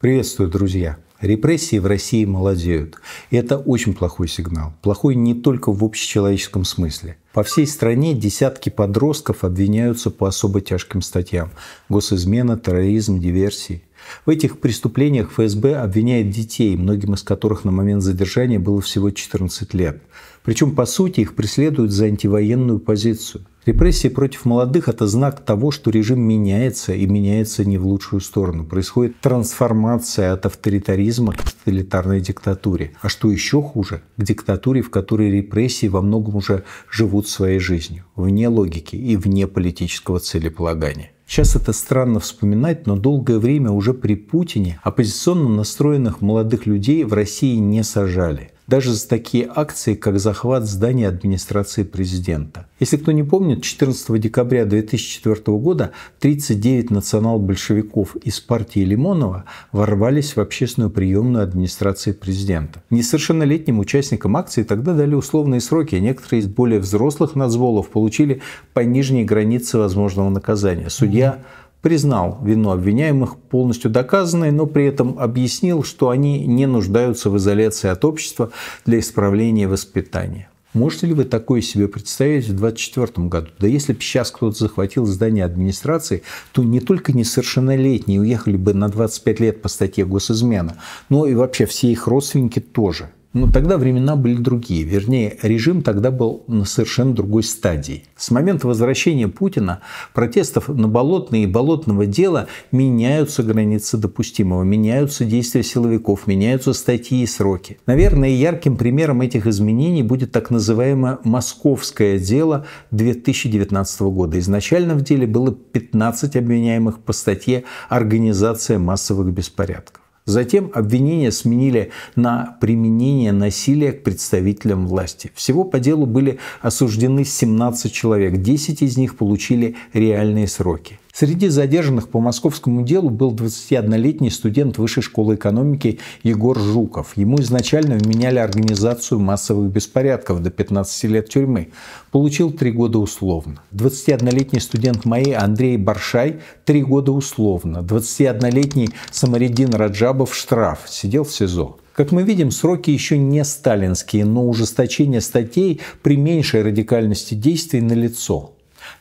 Приветствую, друзья! Репрессии в России молодеют. И это очень плохой сигнал. Плохой не только в общечеловеческом смысле. По всей стране десятки подростков обвиняются по особо тяжким статьям. Госизмена, терроризм, диверсии. В этих преступлениях ФСБ обвиняет детей, многим из которых на момент задержания было всего 14 лет. Причем, по сути, их преследуют за антивоенную позицию. Репрессии против молодых – это знак того, что режим меняется и меняется не в лучшую сторону. Происходит трансформация от авторитаризма к тоталитарной диктатуре. А что еще хуже – к диктатуре, в которой репрессии во многом уже живут своей жизнью, вне логики и вне политического целеполагания. Сейчас это странно вспоминать, но долгое время уже при Путине оппозиционно настроенных молодых людей в России не сажали даже за такие акции, как захват здания администрации президента. Если кто не помнит, 14 декабря 2004 года 39 национал-большевиков из партии Лимонова ворвались в общественную приемную администрации президента. Несовершеннолетним участникам акции тогда дали условные сроки, а некоторые из более взрослых назволов получили по нижней границе возможного наказания. Судья признал вину обвиняемых полностью доказанной, но при этом объяснил, что они не нуждаются в изоляции от общества для исправления воспитания. Можете ли вы такое себе представить в 2024 году? Да если бы сейчас кто-то захватил здание администрации, то не только несовершеннолетние уехали бы на 25 лет по статье госизмена, но и вообще все их родственники тоже – но тогда времена были другие. Вернее, режим тогда был на совершенно другой стадии. С момента возвращения Путина протестов на Болотное и Болотного дела меняются границы допустимого, меняются действия силовиков, меняются статьи и сроки. Наверное, ярким примером этих изменений будет так называемое «Московское дело» 2019 года. Изначально в деле было 15 обвиняемых по статье «Организация массовых беспорядков». Затем обвинения сменили на применение насилия к представителям власти. Всего по делу были осуждены 17 человек, 10 из них получили реальные сроки. Среди задержанных по московскому делу был 21-летний студент Высшей школы экономики Егор Жуков. Ему изначально вменяли организацию массовых беспорядков до 15 лет тюрьмы. Получил 3 года условно. 21-летний студент МАИ Андрей Баршай 3 года условно. 21-летний Самаридин Раджабов штраф. Сидел в СИЗО. Как мы видим, сроки еще не сталинские, но ужесточение статей при меньшей радикальности действий налицо.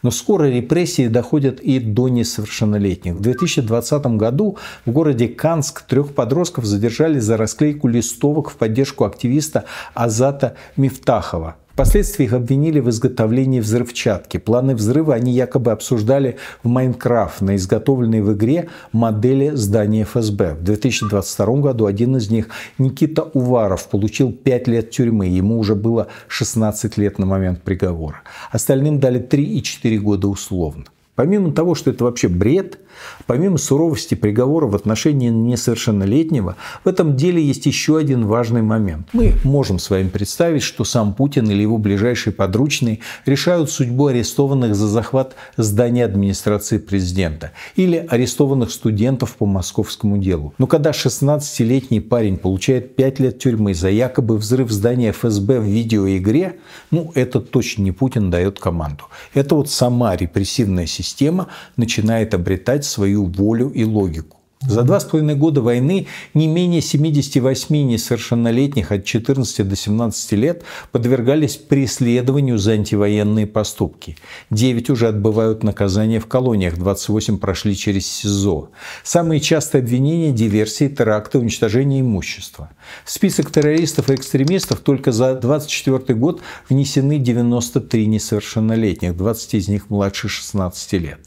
Но скоро репрессии доходят и до несовершеннолетних. В 2020 году в городе Канск трех подростков задержали за расклейку листовок в поддержку активиста Азата Мифтахова. Впоследствии их обвинили в изготовлении взрывчатки. Планы взрыва они якобы обсуждали в Майнкрафт на изготовленной в игре модели здания ФСБ. В 2022 году один из них, Никита Уваров, получил 5 лет тюрьмы. Ему уже было 16 лет на момент приговора. Остальным дали 3 и 4 года условно. Помимо того, что это вообще бред, помимо суровости приговора в отношении несовершеннолетнего, в этом деле есть еще один важный момент. Мы можем с вами представить, что сам Путин или его ближайший подручный решают судьбу арестованных за захват здания администрации президента или арестованных студентов по московскому делу. Но когда 16-летний парень получает 5 лет тюрьмы за якобы взрыв здания ФСБ в видеоигре, ну это точно не Путин дает команду. Это вот сама репрессивная система система начинает обретать свою волю и логику. За два с половиной года войны не менее 78 несовершеннолетних от 14 до 17 лет подвергались преследованию за антивоенные поступки. 9 уже отбывают наказание в колониях, 28 прошли через СИЗО. Самые частые обвинения – диверсии, теракты, уничтожение имущества. В список террористов и экстремистов только за 24 год внесены 93 несовершеннолетних, 20 из них младше 16 лет.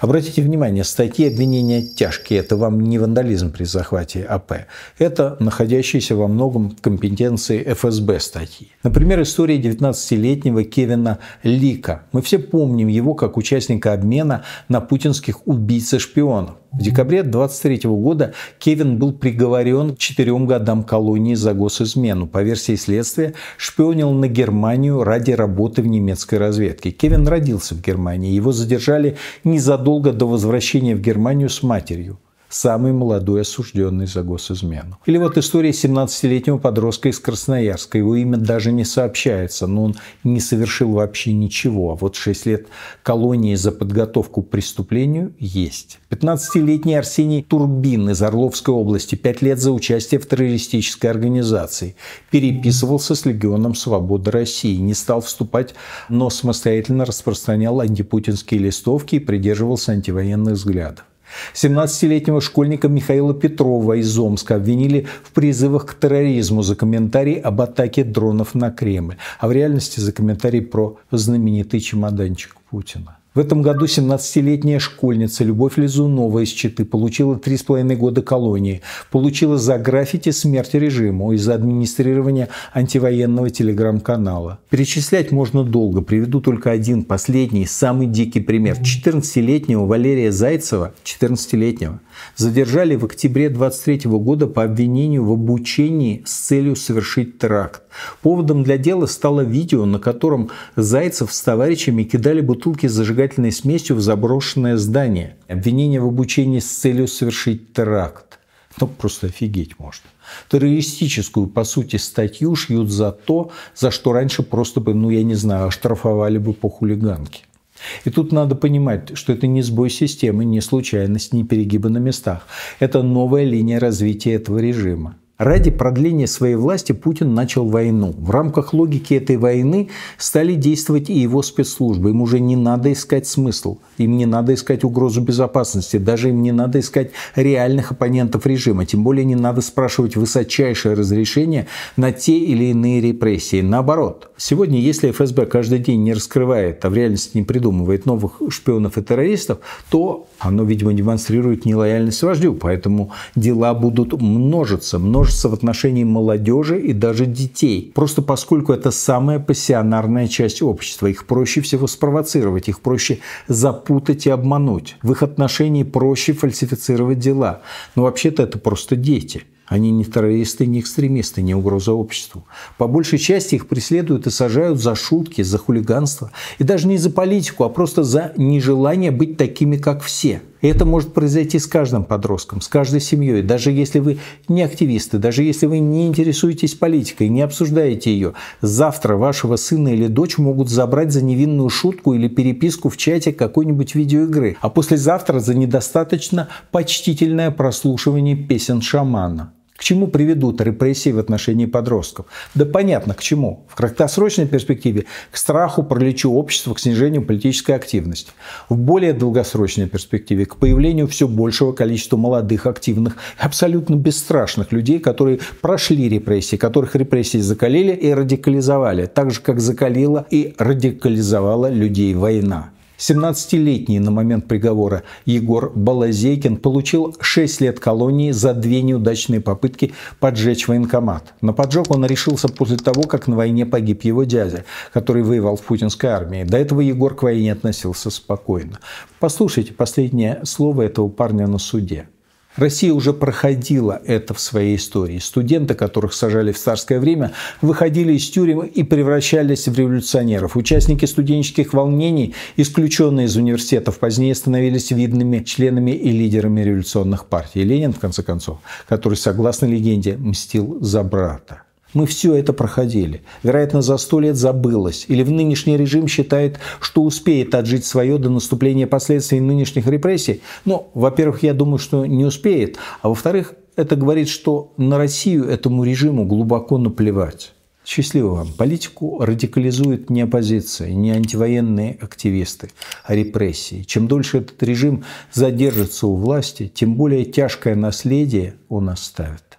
Обратите внимание, статьи обвинения тяжкие. Это вам не вандализм при захвате АП. Это находящиеся во многом в компетенции ФСБ статьи. Например, история 19-летнего Кевина Лика. Мы все помним его как участника обмена на путинских убийц и шпионов. В декабре 23 года Кевин был приговорен к четырем годам колонии за госизмену. По версии следствия, шпионил на Германию ради работы в немецкой разведке. Кевин родился в Германии. Его задержали незадолго до возвращения в Германию с матерью самый молодой осужденный за госизмену. Или вот история 17-летнего подростка из Красноярска. Его имя даже не сообщается, но он не совершил вообще ничего. А вот 6 лет колонии за подготовку к преступлению есть. 15-летний Арсений Турбин из Орловской области 5 лет за участие в террористической организации. Переписывался с Легионом Свободы России. Не стал вступать, но самостоятельно распространял антипутинские листовки и придерживался антивоенных взглядов. 17-летнего школьника Михаила Петрова из Омска обвинили в призывах к терроризму за комментарий об атаке дронов на Кремль, а в реальности за комментарий про знаменитый чемоданчик Путина. В этом году 17-летняя школьница Любовь Лизунова из Читы получила 3,5 года колонии. Получила за граффити смерть режиму и за администрирование антивоенного телеграм-канала. Перечислять можно долго. Приведу только один, последний, самый дикий пример. 14-летнего Валерия Зайцева, 14-летнего, задержали в октябре 23 года по обвинению в обучении с целью совершить теракт. Поводом для дела стало видео, на котором Зайцев с товарищами кидали бутылки с зажигательными зажигательной смесью в заброшенное здание. Обвинение в обучении с целью совершить теракт. Ну, просто офигеть можно. Террористическую, по сути, статью шьют за то, за что раньше просто бы, ну, я не знаю, оштрафовали бы по хулиганке. И тут надо понимать, что это не сбой системы, не случайность, не перегибы на местах. Это новая линия развития этого режима. Ради продления своей власти Путин начал войну. В рамках логики этой войны стали действовать и его спецслужбы. Им уже не надо искать смысл, им не надо искать угрозу безопасности, даже им не надо искать реальных оппонентов режима, тем более не надо спрашивать высочайшее разрешение на те или иные репрессии. Наоборот, сегодня, если ФСБ каждый день не раскрывает, а в реальности не придумывает новых шпионов и террористов, то оно, видимо, демонстрирует нелояльность вождю, поэтому дела будут множиться, множиться множится в отношении молодежи и даже детей. Просто поскольку это самая пассионарная часть общества. Их проще всего спровоцировать, их проще запутать и обмануть. В их отношении проще фальсифицировать дела. Но вообще-то это просто дети. Они не террористы, не экстремисты, не угроза обществу. По большей части их преследуют и сажают за шутки, за хулиганство. И даже не за политику, а просто за нежелание быть такими, как все – и это может произойти с каждым подростком, с каждой семьей. Даже если вы не активисты, даже если вы не интересуетесь политикой, не обсуждаете ее, завтра вашего сына или дочь могут забрать за невинную шутку или переписку в чате какой-нибудь видеоигры, а послезавтра за недостаточно почтительное прослушивание песен шамана. К чему приведут репрессии в отношении подростков? Да понятно, к чему. В краткосрочной перспективе к страху, пролечу общества, к снижению политической активности. В более долгосрочной перспективе к появлению все большего количества молодых, активных, абсолютно бесстрашных людей, которые прошли репрессии, которых репрессии закалили и радикализовали, так же, как закалила и радикализовала людей война. 17-летний на момент приговора Егор Балазейкин получил 6 лет колонии за две неудачные попытки поджечь военкомат. На поджог он решился после того, как на войне погиб его дядя, который воевал в путинской армии. До этого Егор к войне относился спокойно. Послушайте последнее слово этого парня на суде. Россия уже проходила это в своей истории. Студенты, которых сажали в царское время, выходили из тюрем и превращались в революционеров. Участники студенческих волнений, исключенные из университетов, позднее становились видными членами и лидерами революционных партий. Ленин, в конце концов, который, согласно легенде, мстил за брата. Мы все это проходили. Вероятно, за сто лет забылось. Или в нынешний режим считает, что успеет отжить свое до наступления последствий нынешних репрессий. Но, ну, во-первых, я думаю, что не успеет. А во-вторых, это говорит, что на Россию этому режиму глубоко наплевать. Счастливо вам. Политику радикализует не оппозиция, не антивоенные активисты, а репрессии. Чем дольше этот режим задержится у власти, тем более тяжкое наследие он оставит.